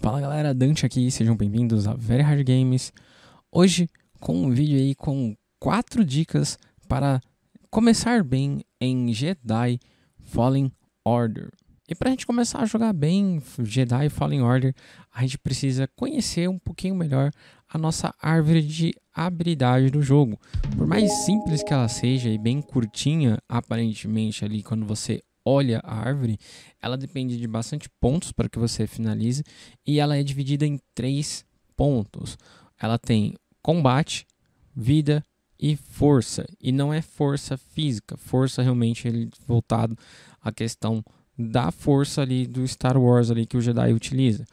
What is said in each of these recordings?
Fala galera, Dante aqui, sejam bem-vindos a Very Hard Games. Hoje com um vídeo aí com quatro dicas para começar bem em Jedi Fallen Order. E para a gente começar a jogar bem Jedi Fallen Order, a gente precisa conhecer um pouquinho melhor a nossa árvore de habilidade do jogo. Por mais simples que ela seja e bem curtinha, aparentemente ali quando você olha a árvore, ela depende de bastante pontos para que você finalize e ela é dividida em três pontos. Ela tem combate, vida e força. E não é força física, força realmente é voltado à questão da força ali do Star Wars ali que o Jedi utiliza.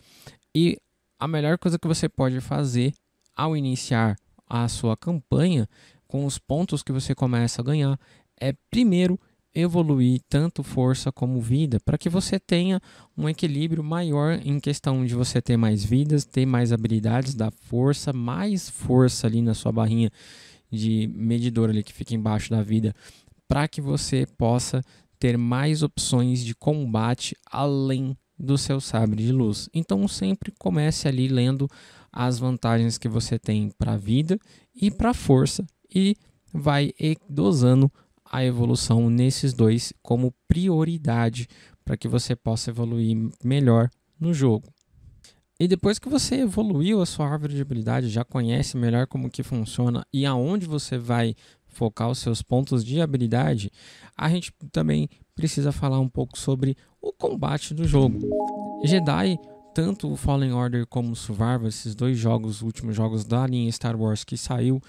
E a melhor coisa que você pode fazer ao iniciar a sua campanha com os pontos que você começa a ganhar é primeiro evoluir tanto força como vida, para que você tenha um equilíbrio maior em questão de você ter mais vidas, ter mais habilidades da força, mais força ali na sua barrinha de medidor ali que fica embaixo da vida, para que você possa ter mais opções de combate além do seu sabre de luz. Então sempre comece ali lendo as vantagens que você tem para a vida e para a força e vai dosando a evolução nesses dois como prioridade para que você possa evoluir melhor no jogo. E depois que você evoluiu a sua árvore de habilidade, já conhece melhor como que funciona e aonde você vai focar os seus pontos de habilidade, a gente também precisa falar um pouco sobre o combate do jogo. Jedi, tanto o Fallen Order como o Survivor, esses dois jogos, últimos jogos da linha Star Wars que saiu,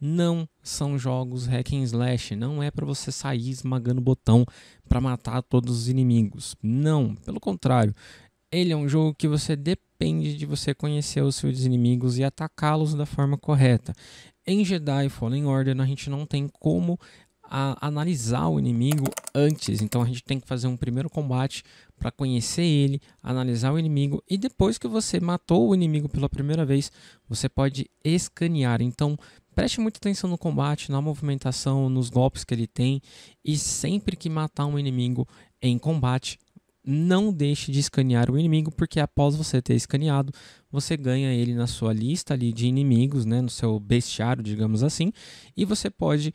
não são jogos hack and slash, não é para você sair esmagando botão para matar todos os inimigos. Não, pelo contrário. Ele é um jogo que você depende de você conhecer os seus inimigos e atacá-los da forma correta. Em Jedi Fallen Order, a gente não tem como analisar o inimigo antes. Então a gente tem que fazer um primeiro combate para conhecer ele, analisar o inimigo e depois que você matou o inimigo pela primeira vez, você pode escanear. Então Preste muita atenção no combate, na movimentação, nos golpes que ele tem e sempre que matar um inimigo em combate, não deixe de escanear o inimigo, porque após você ter escaneado, você ganha ele na sua lista ali de inimigos, né, no seu bestiário, digamos assim, e você pode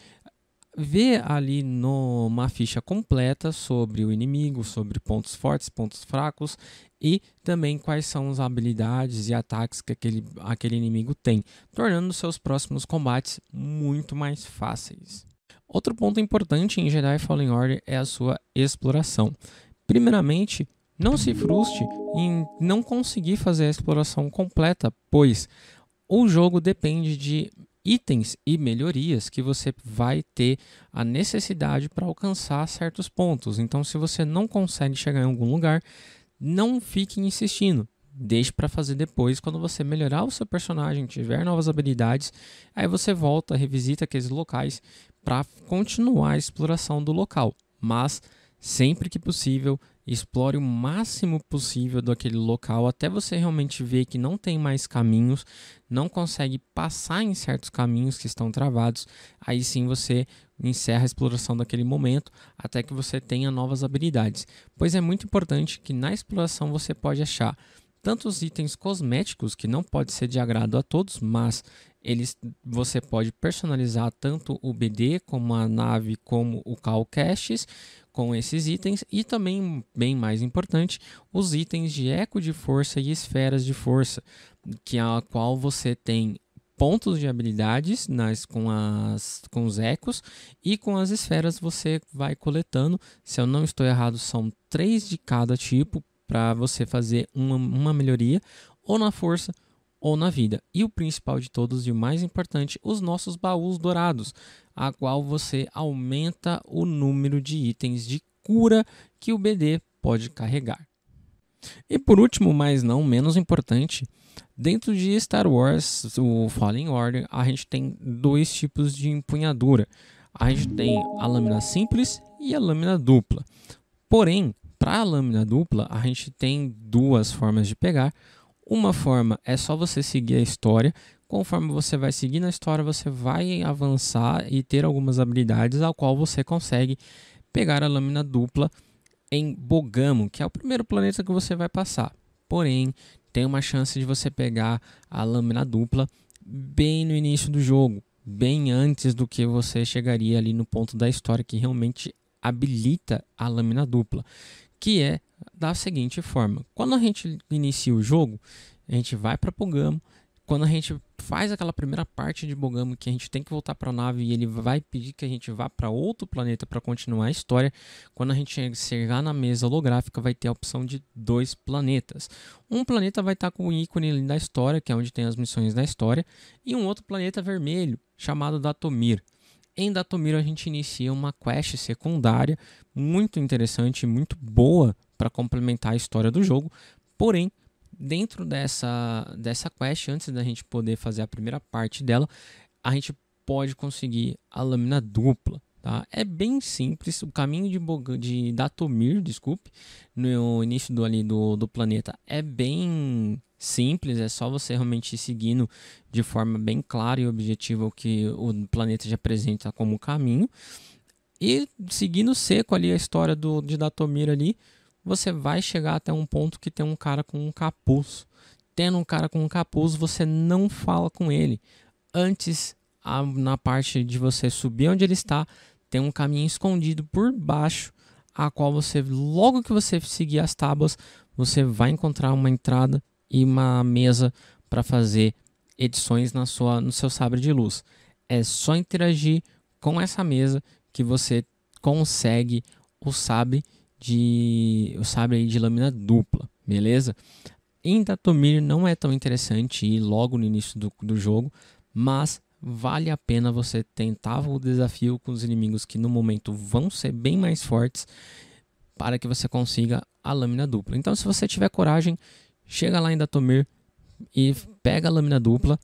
ver ali numa ficha completa sobre o inimigo, sobre pontos fortes, pontos fracos e também quais são as habilidades e ataques que aquele, aquele inimigo tem, tornando seus próximos combates muito mais fáceis. Outro ponto importante em Jedi Fallen Order é a sua exploração. Primeiramente, não se frustre em não conseguir fazer a exploração completa, pois o jogo depende de itens e melhorias que você vai ter a necessidade para alcançar certos pontos. Então, se você não consegue chegar em algum lugar, não fique insistindo. Deixe para fazer depois, quando você melhorar o seu personagem, tiver novas habilidades, aí você volta, revisita aqueles locais para continuar a exploração do local. Mas sempre que possível, explore o máximo possível daquele local até você realmente ver que não tem mais caminhos, não consegue passar em certos caminhos que estão travados. Aí sim você encerra a exploração daquele momento até que você tenha novas habilidades, pois é muito importante que na exploração você pode achar tantos itens cosméticos que não pode ser de agrado a todos, mas eles você pode personalizar tanto o BD como a nave como o Calcaches com esses itens e também bem mais importante os itens de eco de força e esferas de força que é a qual você tem pontos de habilidades nas, com, as, com os ecos e com as esferas você vai coletando. Se eu não estou errado, são três de cada tipo para você fazer uma, uma melhoria ou na força ou na vida. E o principal de todos e o mais importante, os nossos baús dourados, a qual você aumenta o número de itens de cura que o BD pode carregar. E por último, mas não menos importante, dentro de Star Wars, o Fallen Order, a gente tem dois tipos de empunhadura. A gente tem a lâmina simples e a lâmina dupla. Porém, para a lâmina dupla, a gente tem duas formas de pegar. Uma forma é só você seguir a história. Conforme você vai seguir na história, você vai avançar e ter algumas habilidades ao qual você consegue pegar a lâmina dupla em Bogamo, que é o primeiro planeta que você vai passar. Porém, tem uma chance de você pegar a lâmina dupla bem no início do jogo, bem antes do que você chegaria ali no ponto da história que realmente habilita a lâmina dupla que é da seguinte forma: quando a gente inicia o jogo, a gente vai para Pogamo. Quando a gente faz aquela primeira parte de Bogamo que a gente tem que voltar para a nave e ele vai pedir que a gente vá para outro planeta para continuar a história, quando a gente chegar na mesa holográfica vai ter a opção de dois planetas. Um planeta vai estar tá com o ícone da história, que é onde tem as missões da história, e um outro planeta vermelho chamado Datomir. Em Datomiro a gente inicia uma quest secundária muito interessante, muito boa para complementar a história do jogo. Porém, dentro dessa, dessa quest, antes da gente poder fazer a primeira parte dela, a gente pode conseguir a lâmina dupla. Tá? É bem simples, o caminho de, Bog de Datomir, desculpe, no início do, ali do, do planeta é bem simples, é só você realmente ir seguindo de forma bem clara e objetiva o que o planeta já apresenta como caminho. E seguindo seco ali a história do, de Datomir ali, você vai chegar até um ponto que tem um cara com um capuz. Tendo um cara com um capuz, você não fala com ele. Antes, a, na parte de você subir onde ele está, tem um caminho escondido por baixo, a qual você, logo que você seguir as tábuas, você vai encontrar uma entrada e uma mesa para fazer edições na sua, no seu sabre de luz. É só interagir com essa mesa que você consegue o sabre de o sabre de lâmina dupla, beleza? Em Datomir não é tão interessante ir logo no início do, do jogo, mas vale a pena você tentar o desafio com os inimigos que no momento vão ser bem mais fortes para que você consiga a lâmina dupla. Então, se você tiver coragem, chega lá em Datomir e pega a lâmina dupla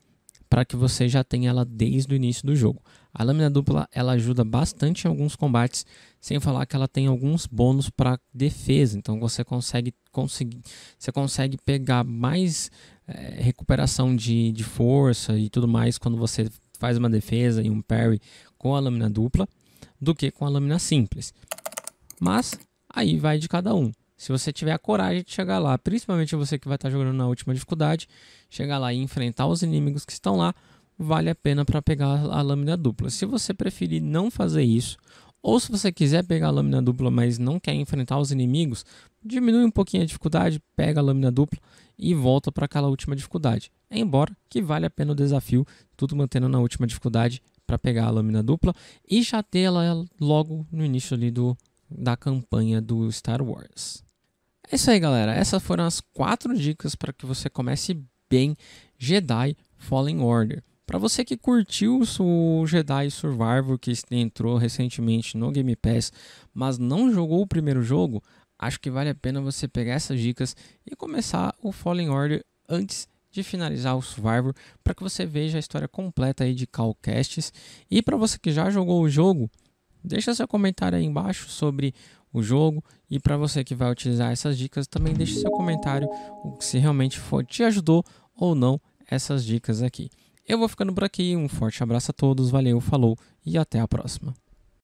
para que você já tenha ela desde o início do jogo. A lâmina dupla ela ajuda bastante em alguns combates, sem falar que ela tem alguns bônus para defesa. Então você consegue conseguir, você consegue pegar mais é, recuperação de, de força e tudo mais quando você faz uma defesa e um parry com a lâmina dupla do que com a lâmina simples. Mas aí vai de cada um. Se você tiver a coragem de chegar lá, principalmente você que vai estar jogando na última dificuldade, chegar lá e enfrentar os inimigos que estão lá, vale a pena para pegar a lâmina dupla. Se você preferir não fazer isso, ou se você quiser pegar a lâmina dupla, mas não quer enfrentar os inimigos, diminui um pouquinho a dificuldade, pega a lâmina dupla e volta para aquela última dificuldade. Embora que vale a pena o desafio, tudo mantendo na última dificuldade para pegar a lâmina dupla e já ter ela logo no início ali do, da campanha do Star Wars. É isso aí, galera. Essas foram as quatro dicas para que você comece bem Jedi Fallen Order. Para você que curtiu o Jedi Survivor que entrou recentemente no Game Pass, mas não jogou o primeiro jogo, acho que vale a pena você pegar essas dicas e começar o Fallen Order antes de finalizar o Survivor, para que você veja a história completa aí de Casts. E para você que já jogou o jogo, deixa seu comentário aí embaixo sobre o jogo. E para você que vai utilizar essas dicas, também deixe seu comentário se realmente for, te ajudou ou não essas dicas aqui. Eu vou ficando por aqui, um forte abraço a todos, valeu, falou e até a próxima.